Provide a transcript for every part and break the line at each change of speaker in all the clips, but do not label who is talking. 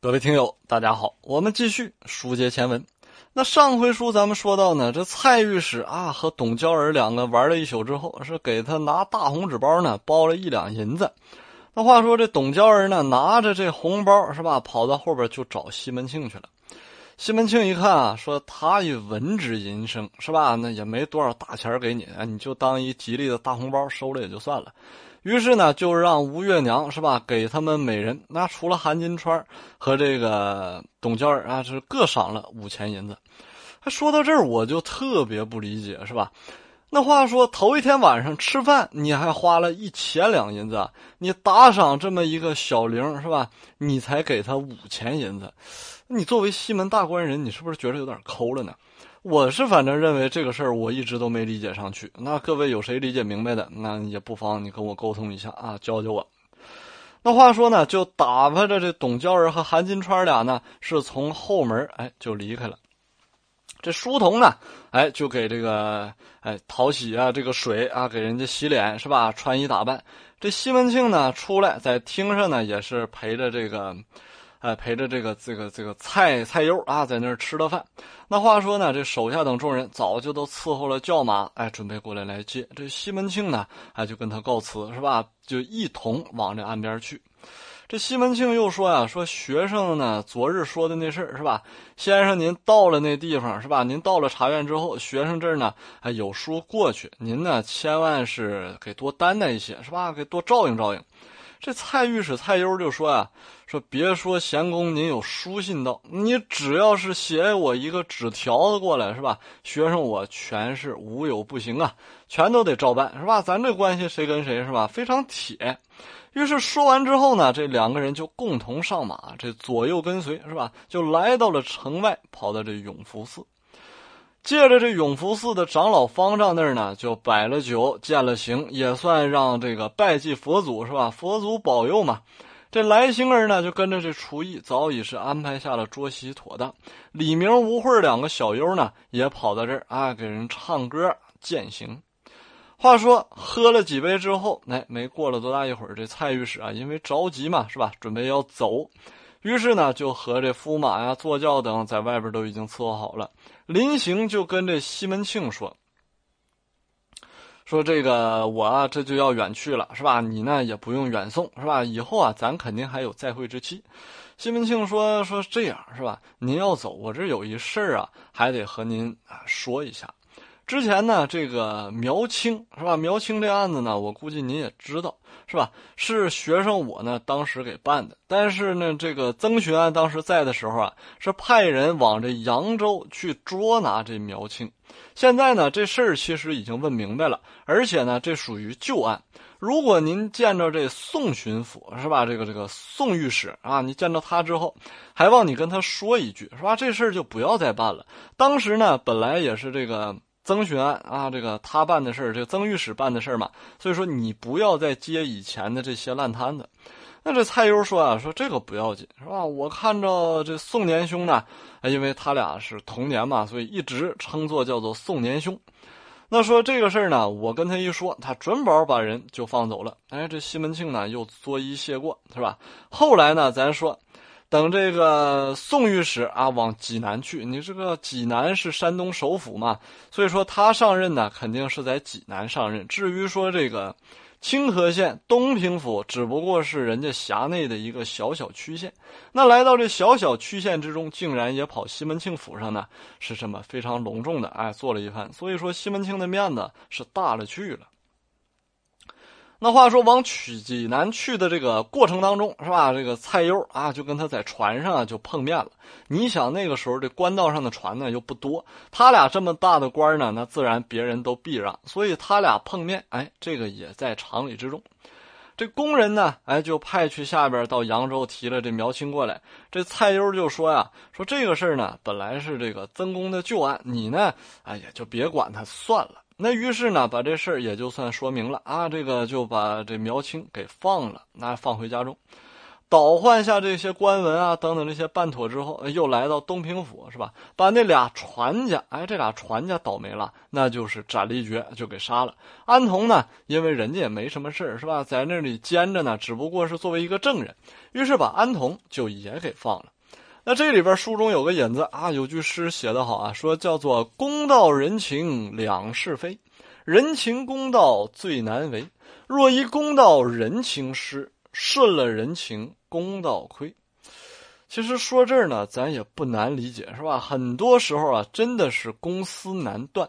各位听友，大家好，我们继续书接前文。那上回书咱们说到呢，这蔡御史啊和董娇儿两个玩了一宿之后，是给他拿大红纸包呢，包了一两银子。那话说这董娇儿呢，拿着这红包是吧，跑到后边就找西门庆去了。西门庆一看啊，说他以文职营生是吧，那也没多少大钱给你，啊，你就当一吉利的大红包收了也就算了。于是呢，就让吴月娘是吧，给他们每人那除了韩金川和这个董娇儿啊，是各赏了五钱银子。说到这儿，我就特别不理解是吧？那话说头一天晚上吃饭，你还花了一千两银子，你打赏这么一个小灵是吧？你才给他五钱银子，你作为西门大官人，你是不是觉得有点抠了呢？我是反正认为这个事儿，我一直都没理解上去。那各位有谁理解明白的，那也不妨你跟我沟通一下啊，教教我。那话说呢，就打发着这董娇儿和韩金川俩呢，是从后门哎就离开了。这书童呢，哎就给这个哎淘洗啊，这个水啊，给人家洗脸是吧？穿衣打扮。这西门庆呢，出来在厅上呢，也是陪着这个。哎，陪着这个这个这个蔡蔡攸啊，在那儿吃了饭。那话说呢，这手下等众人早就都伺候了轿马，哎，准备过来来接这西门庆呢，哎，就跟他告辞是吧？就一同往这岸边去。这西门庆又说呀，说学生呢，昨日说的那事儿是吧？先生您到了那地方是吧？您到了茶院之后，学生这儿呢，哎，有书过去，您呢，千万是给多担待一些是吧？给多照应照应。这蔡御史蔡攸就说呀，说别说贤公，您有书信到，你只要是写我一个纸条子过来，是吧？学生我全是无有不行啊，全都得照办，是吧？咱这关系谁跟谁是吧？非常铁。于是说完之后呢，这两个人就共同上马，这左右跟随，是吧？就来到了城外，跑到这永福寺。借着这永福寺的长老方丈那儿呢，就摆了酒，见了行，也算让这个拜祭佛祖是吧？佛祖保佑嘛。这来星儿呢，就跟着这厨艺早已是安排下了桌席妥当。李明、吴慧两个小优呢，也跑到这儿啊，给人唱歌践行。话说喝了几杯之后，哎，没过了多大一会儿，这蔡御史啊，因为着急嘛，是吧？准备要走。于是呢，就和这驸马呀、坐轿等在外边都已经伺候好了。临行就跟这西门庆说：“说这个我啊，这就要远去了，是吧？你呢也不用远送，是吧？以后啊，咱肯定还有再会之期。”西门庆说：“说这样是吧？您要走，我这有一事啊，还得和您啊说一下。”之前呢，这个苗青是吧？苗青这案子呢，我估计您也知道是吧？是学生我呢，当时给办的。但是呢，这个曾学安当时在的时候啊，是派人往这扬州去捉拿这苗青。现在呢，这事儿其实已经问明白了，而且呢，这属于旧案。如果您见着这宋巡抚是吧？这个这个宋御史啊，你见着他之后，还望你跟他说一句，是吧？这事儿就不要再办了。当时呢，本来也是这个。曾案啊，这个他办的事儿，这个曾御史办的事儿嘛，所以说你不要再接以前的这些烂摊子。那这蔡攸说啊，说这个不要紧是吧？我看着这宋年兄呢，因为他俩是同年嘛，所以一直称作叫做宋年兄。那说这个事儿呢，我跟他一说，他准保把人就放走了。哎，这西门庆呢又作揖谢过是吧？后来呢，咱说。等这个宋御史啊，往济南去。你这个济南是山东首府嘛，所以说他上任呢，肯定是在济南上任。至于说这个清河县东平府，只不过是人家辖内的一个小小区县。那来到这小小区县之中，竟然也跑西门庆府上呢，是什么非常隆重的？哎，做了一番。所以说西门庆的面子是大了去了。那话说，往曲济南去的这个过程当中，是吧？这个蔡攸啊，就跟他在船上啊就碰面了。你想那个时候，这官道上的船呢又不多，他俩这么大的官呢，那自然别人都避让，所以他俩碰面，哎，这个也在常理之中。这工人呢，哎，就派去下边到扬州提了这苗青过来。这蔡攸就说呀，说这个事儿呢，本来是这个曾公的旧案，你呢，哎呀，就别管他算了。那于是呢，把这事儿也就算说明了啊，这个就把这苗青给放了，那放回家中，倒换下这些官文啊等等这些办妥之后，又来到东平府是吧？把那俩船家，哎，这俩船家倒霉了，那就是斩立决就给杀了。安童呢，因为人家也没什么事儿是吧，在那里监着呢，只不过是作为一个证人，于是把安童就也给放了。那这里边书中有个引子啊，有句诗写得好啊，说叫做“公道人情两是非，人情公道最难为。若一公道人情失，顺了人情公道亏。”其实说这儿呢，咱也不难理解，是吧？很多时候啊，真的是公私难断。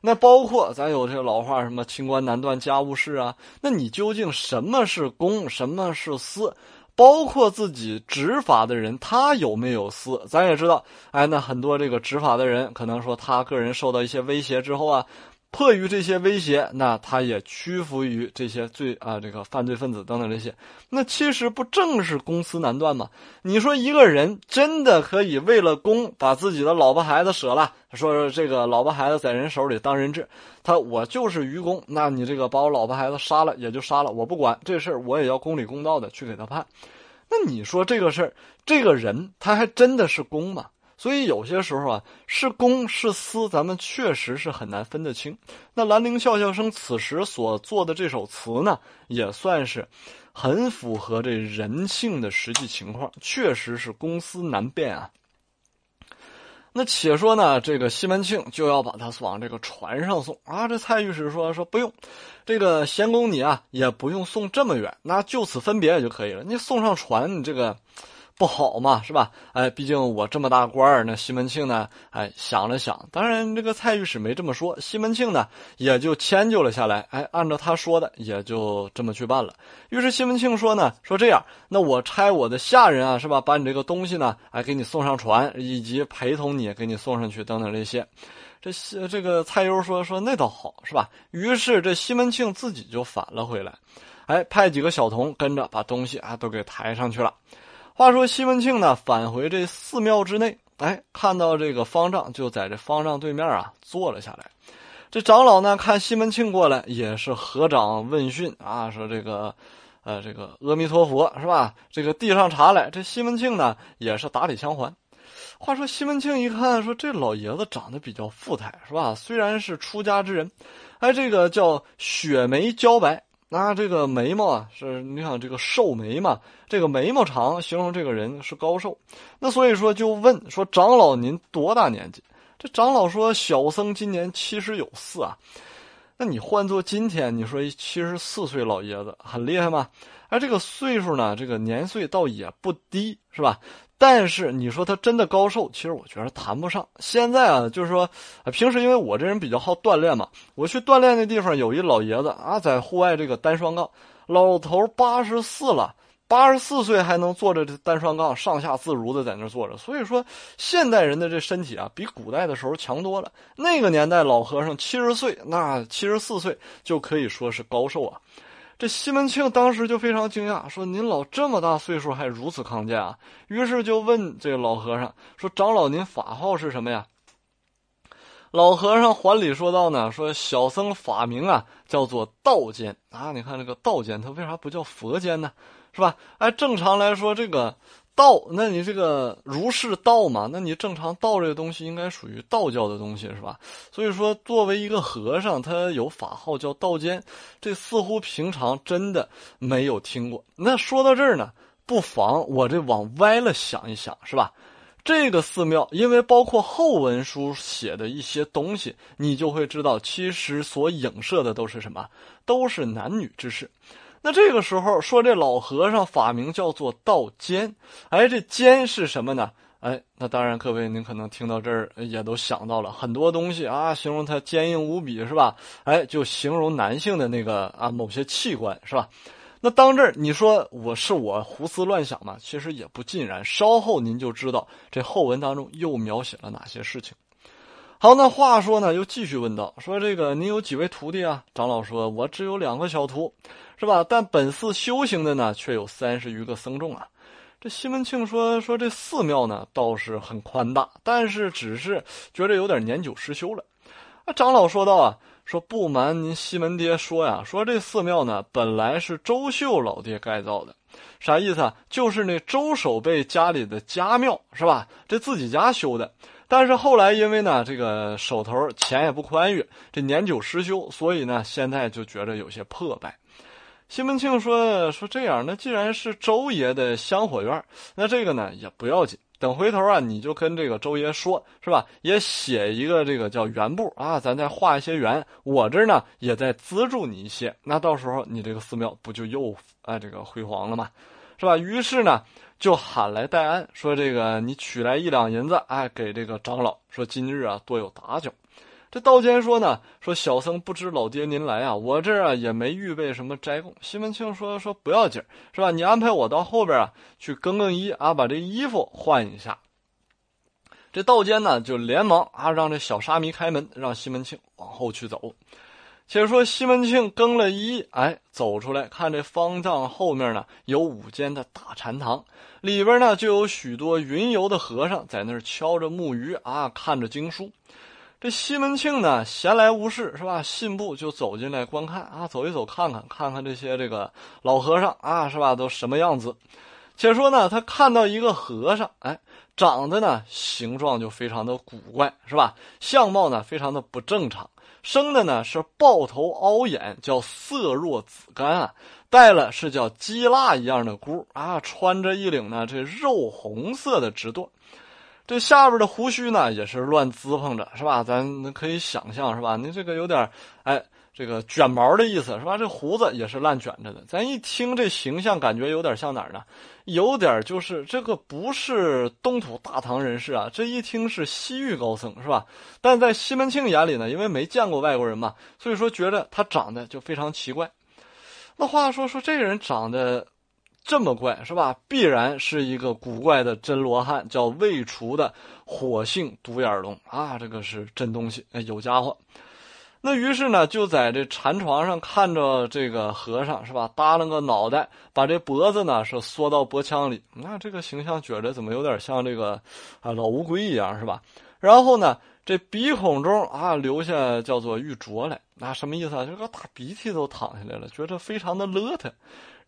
那包括咱有这个老话，什么“清官难断家务事”啊？那你究竟什么是公，什么是私？包括自己执法的人，他有没有私？咱也知道，哎，那很多这个执法的人，可能说他个人受到一些威胁之后啊。迫于这些威胁，那他也屈服于这些罪啊，这个犯罪分子等等这些，那其实不正是公私难断吗？你说一个人真的可以为了公，把自己的老婆孩子舍了？说这个老婆孩子在人手里当人质，他我就是愚公，那你这个把我老婆孩子杀了也就杀了，我不管这事儿，我也要公理公道的去给他判。那你说这个事儿，这个人他还真的是公吗？所以有些时候啊，是公是私，咱们确实是很难分得清。那兰陵笑笑生此时所做的这首词呢，也算是很符合这人性的实际情况，确实是公私难辨啊。那且说呢，这个西门庆就要把他往这个船上送啊。这蔡御史说说不用，这个贤公你啊也不用送这么远，那就此分别也就可以了。你送上船，你这个。不好嘛，是吧？哎，毕竟我这么大官儿，那西门庆呢？哎，想了想，当然这个蔡御史没这么说，西门庆呢也就迁就了下来。哎，按照他说的，也就这么去办了。于是西门庆说呢，说这样，那我差我的下人啊，是吧，把你这个东西呢，哎，给你送上船，以及陪同你，给你送上去等等这些。这西这个蔡攸说说那倒好，是吧？于是这西门庆自己就返了回来，哎，派几个小童跟着把东西啊都给抬上去了。话说西门庆呢，返回这寺庙之内，哎，看到这个方丈就在这方丈对面啊坐了下来。这长老呢，看西门庆过来，也是合掌问讯啊，说这个，呃，这个阿弥陀佛是吧？这个递上茶来。这西门庆呢，也是打理相还。话说西门庆一看，说这老爷子长得比较富态是吧？虽然是出家之人，哎，这个叫雪眉娇白。那这个眉毛啊，是你想这个瘦眉嘛？这个眉毛长，形容这个人是高瘦。那所以说就问说长老您多大年纪？这长老说小僧今年七十有四啊。那你换做今天，你说七十四岁老爷子很厉害吗？哎，这个岁数呢，这个年岁倒也不低，是吧？但是你说他真的高寿？其实我觉得谈不上。现在啊，就是说平时因为我这人比较好锻炼嘛，我去锻炼那地方有一老爷子啊，在户外这个单双杠，老头八十四了，八十四岁还能坐着这单双杠上下自如的在那坐着。所以说，现代人的这身体啊，比古代的时候强多了。那个年代老和尚七十岁，那七十四岁就可以说是高寿啊。这西门庆当时就非常惊讶，说：“您老这么大岁数还如此康健啊？”于是就问这个老和尚说：“长老，您法号是什么呀？”老和尚还礼说道：“呢，说小僧法名啊叫做道监啊。你看这个道监，他为啥不叫佛监呢？是吧？哎，正常来说这个。”道，那你这个如是道嘛？那你正常道这个东西应该属于道教的东西是吧？所以说，作为一个和尚，他有法号叫道监，这似乎平常真的没有听过。那说到这儿呢，不妨我这往歪了想一想，是吧？这个寺庙，因为包括后文书写的一些东西，你就会知道，其实所影射的都是什么，都是男女之事。那这个时候说这老和尚法名叫做道坚，哎，这坚是什么呢？哎，那当然，各位您可能听到这儿也都想到了很多东西啊，形容他坚硬无比是吧？哎，就形容男性的那个啊某些器官是吧？那当这儿你说我是我胡思乱想嘛，其实也不尽然，稍后您就知道这后文当中又描写了哪些事情。好，那话说呢？又继续问道：“说这个，您有几位徒弟啊？”长老说：“我只有两个小徒，是吧？但本寺修行的呢，却有三十余个僧众啊。”这西门庆说：“说这寺庙呢，倒是很宽大，但是只是觉得有点年久失修了。”啊，长老说道：“啊，说不瞒您，西门爹说呀，说这寺庙呢，本来是周秀老爹盖造的，啥意思啊？就是那周守备家里的家庙，是吧？这自己家修的。”但是后来因为呢，这个手头钱也不宽裕，这年久失修，所以呢，现在就觉着有些破败。西门庆说：“说这样，那既然是周爷的香火院，那这个呢也不要紧。等回头啊，你就跟这个周爷说，是吧？也写一个这个叫原部啊，咱再画一些原。’我这呢也在资助你一些，那到时候你这个寺庙不就又啊这个辉煌了吗？”是吧？于是呢，就喊来戴安说：“这个你取来一两银子，哎，给这个长老说，今日啊多有打搅。”这道监说呢：“说小僧不知老爹您来啊，我这儿啊也没预备什么斋供。”西门庆说：“说不要紧，是吧？你安排我到后边啊去更更衣啊，把这衣服换一下。”这道监呢就连忙啊让这小沙弥开门，让西门庆往后去走。且说西门庆更了一哎，走出来看这方丈后面呢，有五间的大禅堂，里边呢就有许多云游的和尚在那儿敲着木鱼啊，看着经书。这西门庆呢闲来无事是吧？信步就走进来观看啊，走一走看看看看这些这个老和尚啊是吧？都什么样子？且说呢，他看到一个和尚哎，长得呢形状就非常的古怪是吧？相貌呢非常的不正常。生的呢是豹头凹眼，叫色若紫干啊，带了是叫鸡辣一样的箍啊，穿着一领呢这肉红色的直缎，这下边的胡须呢也是乱滋碰着，是吧？咱可以想象是吧？您这个有点，哎。这个卷毛的意思是吧？这胡子也是乱卷着的。咱一听这形象，感觉有点像哪儿呢？有点就是这个不是东土大唐人士啊，这一听是西域高僧是吧？但在西门庆眼里呢，因为没见过外国人嘛，所以说觉得他长得就非常奇怪。那话说说这个人长得这么怪是吧？必然是一个古怪的真罗汉，叫魏除的火性独眼龙啊！这个是真东西，哎，有家伙。那于是呢，就在这禅床上看着这个和尚，是吧？耷拉个脑袋，把这脖子呢是缩到脖腔里。那这个形象觉得怎么有点像这个啊老乌龟一样，是吧？然后呢，这鼻孔中啊留下叫做玉镯来，那什么意思啊？这个大鼻涕都淌下来了，觉得非常的邋遢。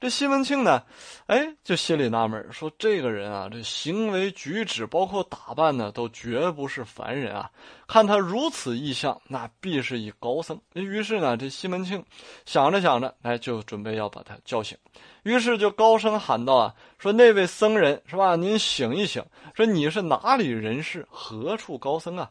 这西门庆呢，哎，就心里纳闷，说这个人啊，这行为举止，包括打扮呢，都绝不是凡人啊。看他如此异相，那必是一高僧。于是呢，这西门庆想着想着，哎，就准备要把他叫醒。于是就高声喊道：“啊，说那位僧人是吧？您醒一醒，说你是哪里人士，何处高僧啊？”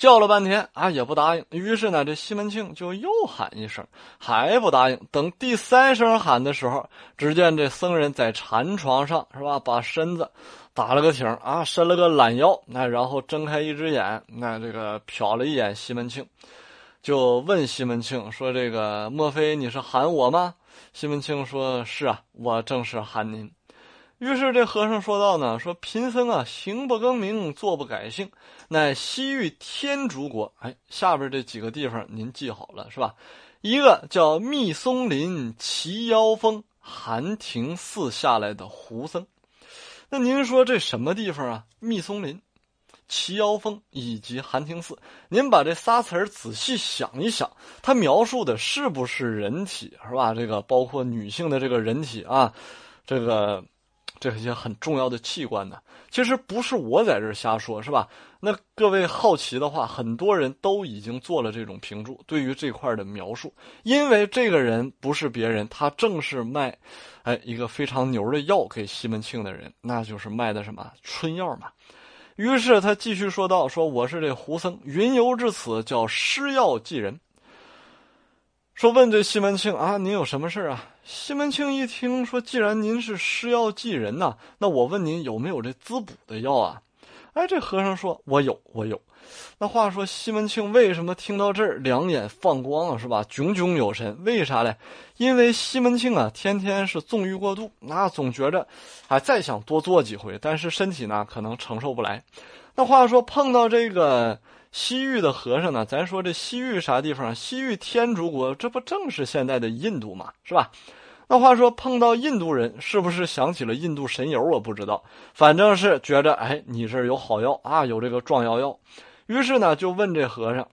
叫了半天啊，也不答应。于是呢，这西门庆就又喊一声，还不答应。等第三声喊的时候，只见这僧人在禅床上是吧，把身子打了个挺啊，伸了个懒腰，那然后睁开一只眼，那这个瞟了一眼西门庆，就问西门庆说：“这个莫非你是喊我吗？”西门庆说：“是啊，我正是喊您。”于是这和尚说道呢，说贫僧啊，行不更名，坐不改姓，乃西域天竺国。哎，下边这几个地方您记好了是吧？一个叫密松林、齐腰峰、寒亭寺下来的胡僧。那您说这什么地方啊？密松林、齐腰峰以及寒亭寺，您把这仨词儿仔细想一想，它描述的是不是人体是吧？这个包括女性的这个人体啊，这个。这些很重要的器官呢。其实不是我在这瞎说，是吧？那各位好奇的话，很多人都已经做了这种评注，对于这块的描述。因为这个人不是别人，他正是卖，哎，一个非常牛的药给西门庆的人，那就是卖的什么春药嘛。于是他继续说道：“说我是这胡僧，云游至此，叫施药济人。”说问这西门庆啊，您有什么事啊？西门庆一听说，既然您是施药济人呐，那我问您有没有这滋补的药啊？哎，这和尚说，我有，我有。那话说，西门庆为什么听到这儿两眼放光是吧？炯炯有神？为啥嘞？因为西门庆啊，天天是纵欲过度，那总觉着，啊，再想多做几回，但是身体呢可能承受不来。那话说碰到这个。西域的和尚呢？咱说这西域啥地方？西域天竺国，这不正是现在的印度吗？是吧？那话说碰到印度人，是不是想起了印度神油？我不知道，反正是觉着，哎，你这有好药啊，有这个壮腰药。于是呢，就问这和尚。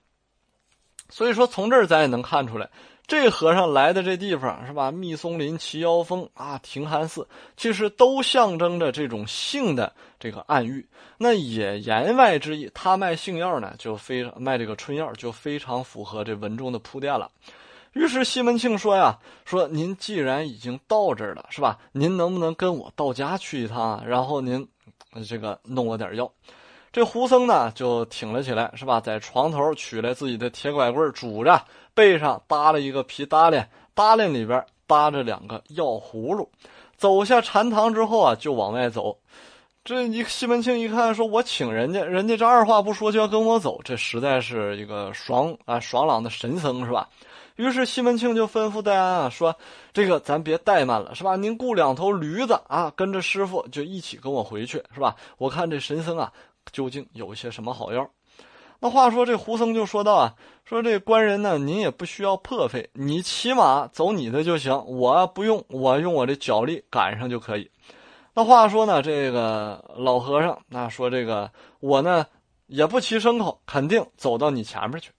所以说，从这儿咱也能看出来。这和尚来的这地方是吧？密松林、齐腰峰啊，亭寒寺，其实都象征着这种性的这个暗喻。那也言外之意，他卖性药呢，就非卖这个春药，就非常符合这文中的铺垫了。于是西门庆说呀：“说您既然已经到这儿了，是吧？您能不能跟我到家去一趟？然后您，这个弄我点药。”这胡僧呢就挺了起来，是吧？在床头取来自己的铁拐棍，拄着背上搭了一个皮搭链，搭链里边搭着两个药葫芦。走下禅堂之后啊，就往外走。这一西门庆一看，说我请人家，人家这二话不说就要跟我走，这实在是一个爽啊爽朗的神僧，是吧？于是西门庆就吩咐戴安啊说：“这个咱别怠慢了，是吧？您雇两头驴子啊，跟着师傅就一起跟我回去，是吧？我看这神僧啊。”究竟有一些什么好药？那话说，这胡僧就说道啊，说这官人呢，您也不需要破费，你骑马走你的就行。我不用，我用我的脚力赶上就可以。那话说呢，这个老和尚那说这个我呢也不骑牲口，肯定走到你前面去。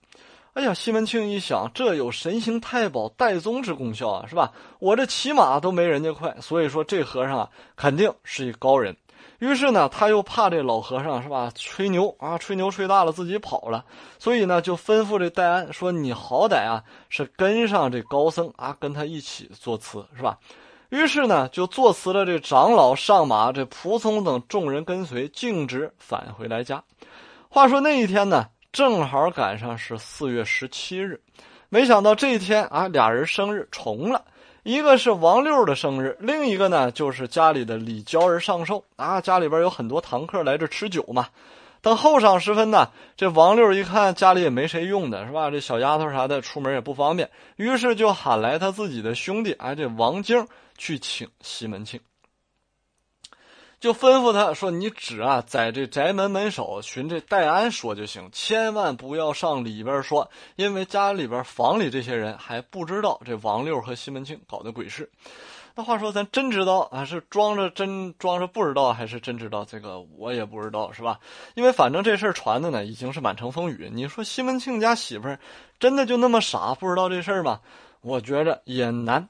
哎呀，西门庆一想，这有神行太保戴宗之功效啊，是吧？我这骑马都没人家快，所以说这和尚啊，肯定是一高人。于是呢，他又怕这老和尚是吧，吹牛啊，吹牛吹大了自己跑了，所以呢，就吩咐这戴安说：“你好歹啊，是跟上这高僧啊，跟他一起作词是吧？”于是呢，就作词了。这长老上马，这仆从等众人跟随，径直返回来家。话说那一天呢，正好赶上是四月十七日，没想到这一天啊，俩人生日重了。一个是王六的生日，另一个呢就是家里的李娇儿上寿啊。家里边有很多堂客来这吃酒嘛。等后晌时分呢，这王六一看家里也没谁用的是吧？这小丫头啥的出门也不方便，于是就喊来他自己的兄弟，哎，这王晶去请西门庆。就吩咐他说：“你只啊，在这宅门门首寻这戴安说就行，千万不要上里边说，因为家里边房里这些人还不知道这王六和西门庆搞的鬼事。那话说，咱真知道啊，是装着真装着不知道，还是真知道？这个我也不知道，是吧？因为反正这事儿传的呢，已经是满城风雨。你说西门庆家媳妇儿真的就那么傻，不知道这事儿吗？我觉着也难。”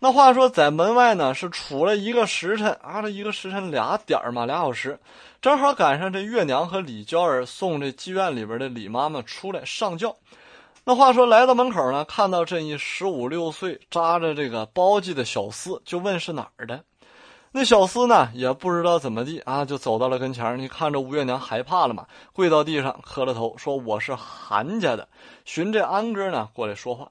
那话说，在门外呢，是杵了一个时辰啊，这一个时辰俩点儿嘛，俩小时，正好赶上这月娘和李娇儿送这妓院里边的李妈妈出来上轿。那话说，来到门口呢，看到这一十五六岁扎着这个包髻的小厮，就问是哪儿的。那小厮呢，也不知道怎么地啊，就走到了跟前，你看着吴月娘害怕了嘛，跪到地上磕了头，说我是韩家的，寻这安哥呢过来说话。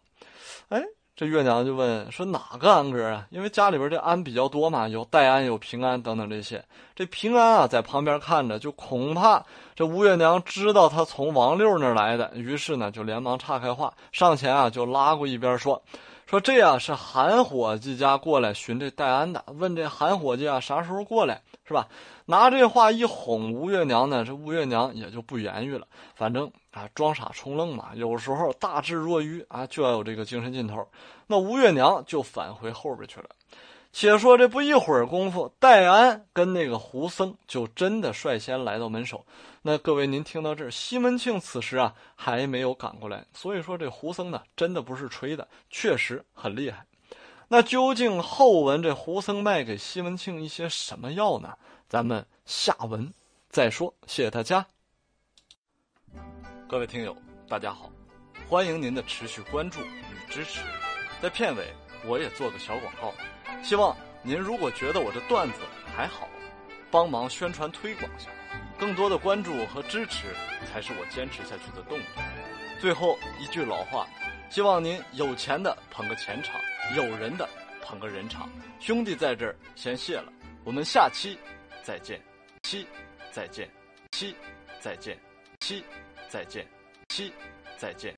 这月娘就问说哪个安哥啊？因为家里边这安比较多嘛，有戴安、有平安等等这些。这平安啊，在旁边看着，就恐怕这吴月娘知道他从王六那儿来的，于是呢，就连忙岔开话，上前啊，就拉过一边说。说这呀是韩伙计家过来寻这戴安的，问这韩伙计啊啥时候过来，是吧？拿这话一哄吴月娘呢，这吴月娘也就不言语了。反正啊，装傻充愣嘛，有时候大智若愚啊，就要有这个精神劲头。那吴月娘就返回后边去了。且说这不一会儿功夫，戴安跟那个胡僧就真的率先来到门首。那各位您听到这儿，西门庆此时啊还没有赶过来，所以说这胡僧呢真的不是吹的，确实很厉害。那究竟后文这胡僧卖给西门庆一些什么药呢？咱们下文再说。谢谢大家，各位听友，大家好，欢迎您的持续关注与支持。在片尾我也做个小广告。希望您如果觉得我的段子还好，帮忙宣传推广下，更多的关注和支持才是我坚持下去的动力。最后一句老话，希望您有钱的捧个钱场，有人的捧个人场。兄弟在这儿先谢了，我们下期再见，七再见，七再见，七再见，七再见，七再见。